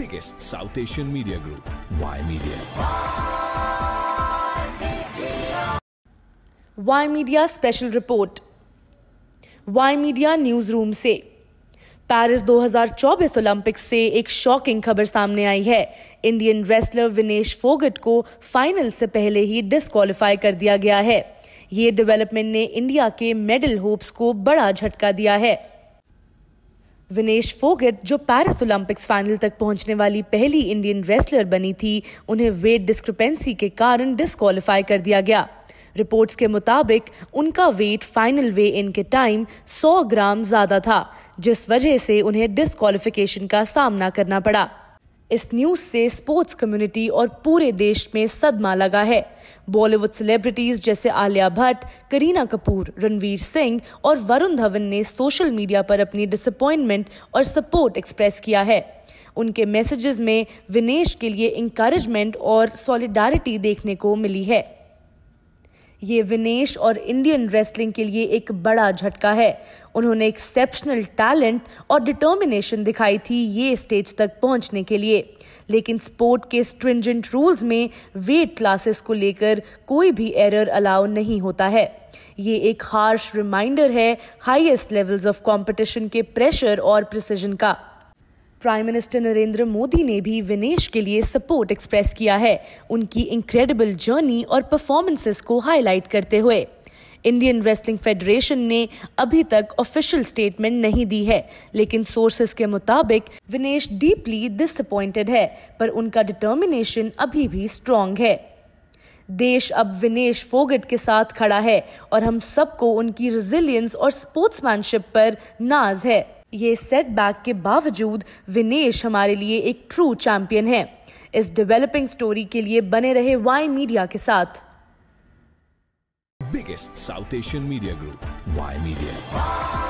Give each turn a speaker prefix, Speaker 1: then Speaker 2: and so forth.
Speaker 1: biggest South Asian media group, Y Media.
Speaker 2: Y Media Special Report Y Media Newsroom से Paris 2024 Olympics से एक shocking खबर सामने आई है इंडियन रेसलर विनेश फोगट को फाइनल से पहले ही डिस्कालीफाई कर दिया गया है ये डेवलपमेंट ने इंडिया के मेडल होप्स को बड़ा झटका दिया है विनेश फोगट जो पेरिस ओलंपिक्स फाइनल तक पहुंचने वाली पहली इंडियन रेसलर बनी थी उन्हें वेट डिस्क्रिपेंसी के कारण डिस्कालीफाई कर दिया गया रिपोर्ट्स के मुताबिक उनका वेट फाइनल वे इन के टाइम 100 ग्राम ज़्यादा था जिस वजह से उन्हें डिस्कालिफिकेशन का सामना करना पड़ा इस न्यूज से स्पोर्ट्स कम्युनिटी और पूरे देश में सदमा लगा है बॉलीवुड सेलिब्रिटीज जैसे आलिया भट्ट करीना कपूर रणवीर सिंह और वरुण धवन ने सोशल मीडिया पर अपनी डिसअपॉइंटमेंट और सपोर्ट एक्सप्रेस किया है उनके मैसेजेस में विनेश के लिए इंकरेजमेंट और सॉलिडारिटी देखने को मिली है ये विनेश और इंडियन रेसलिंग के लिए एक बड़ा झटका है उन्होंने एक्सेप्शनल टैलेंट और डिटर्मिनेशन दिखाई थी ये स्टेज तक पहुंचने के लिए लेकिन स्पोर्ट के स्ट्रिंजेंट रूल्स में वेट क्लासेस को लेकर कोई भी एरर अलाउ नहीं होता है ये एक हार्श रिमाइंडर है हाईएस्ट लेवल्स ऑफ कंपटीशन के प्रेशर और प्रिसीजन का प्राइम मिनिस्टर नरेंद्र मोदी ने भी विनेश के लिए सपोर्ट एक्सप्रेस किया है उनकी इनक्रेडिबल जर्नी और परफॉर्मेंसेस को हाईलाइट करते हुए इंडियन रेसलिंग फेडरेशन ने अभी तक ऑफिशियल स्टेटमेंट नहीं दी है लेकिन सोर्सेस के मुताबिक विनेश डीपली डिसअपॉइंटेड है पर उनका डिटर्मिनेशन अभी भी स्ट्रांग है देश अब विनेश फोगट के साथ खड़ा है और हम सबको उनकी रिजिलियंस और स्पोर्ट्समैनशिप पर नाज है ये सेटबैक के बावजूद विनेश हमारे लिए एक ट्रू चैंपियन है इस डेवलपिंग स्टोरी के लिए बने रहे वाई मीडिया के साथ
Speaker 1: biggest south Asian media group Y media